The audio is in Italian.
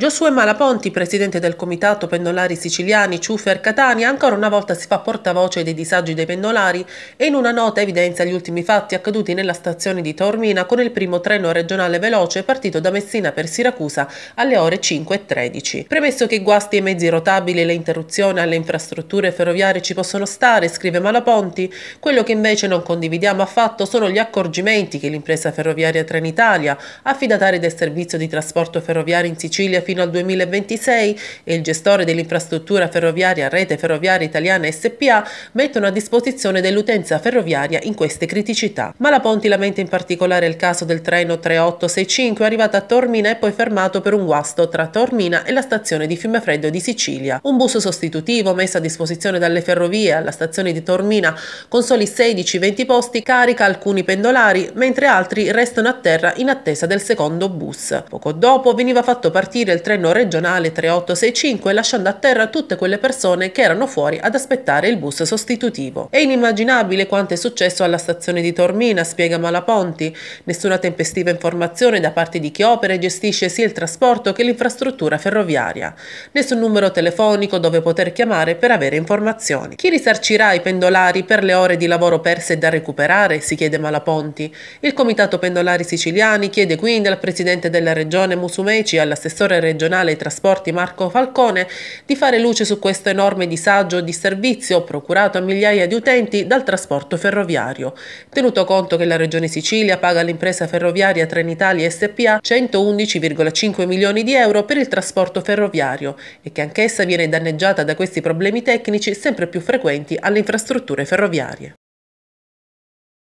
Giosuè Malaponti, presidente del comitato pendolari siciliani Ciufer Catania, ancora una volta si fa portavoce dei disagi dei pendolari e in una nota evidenzia gli ultimi fatti accaduti nella stazione di Taormina con il primo treno regionale veloce partito da Messina per Siracusa alle ore 5.13. Premesso che guasti ai mezzi rotabili e le interruzioni alle infrastrutture ferroviarie ci possono stare, scrive Malaponti, quello che invece non condividiamo affatto sono gli accorgimenti che l'impresa ferroviaria Trenitalia, affidataria del servizio di trasporto ferroviario in Sicilia, fino al 2026 e il gestore dell'infrastruttura ferroviaria Rete Ferroviaria Italiana SPA mettono a disposizione dell'utenza ferroviaria in queste criticità. Ma la Ponti lamenta in particolare il caso del treno 3865 arrivato a Tormina e poi fermato per un guasto tra Tormina e la stazione di Fiumefreddo di Sicilia. Un bus sostitutivo messo a disposizione dalle ferrovie alla stazione di Tormina con soli 16-20 posti carica alcuni pendolari mentre altri restano a terra in attesa del secondo bus. Poco dopo veniva fatto partire il del treno regionale 3865 lasciando a terra tutte quelle persone che erano fuori ad aspettare il bus sostitutivo. È inimmaginabile quanto è successo alla stazione di Tormina, spiega Malaponti. Nessuna tempestiva informazione da parte di chi opera e gestisce sia il trasporto che l'infrastruttura ferroviaria. Nessun numero telefonico dove poter chiamare per avere informazioni. Chi risarcirà i pendolari per le ore di lavoro perse da recuperare? si chiede Malaponti. Il Comitato Pendolari Siciliani chiede quindi al Presidente della Regione Musumeci e all'assessore regionale trasporti Marco Falcone di fare luce su questo enorme disagio di servizio procurato a migliaia di utenti dal trasporto ferroviario. Tenuto conto che la Regione Sicilia paga all'impresa ferroviaria Trenitalia SPA 111,5 milioni di euro per il trasporto ferroviario e che anch'essa viene danneggiata da questi problemi tecnici sempre più frequenti alle infrastrutture ferroviarie.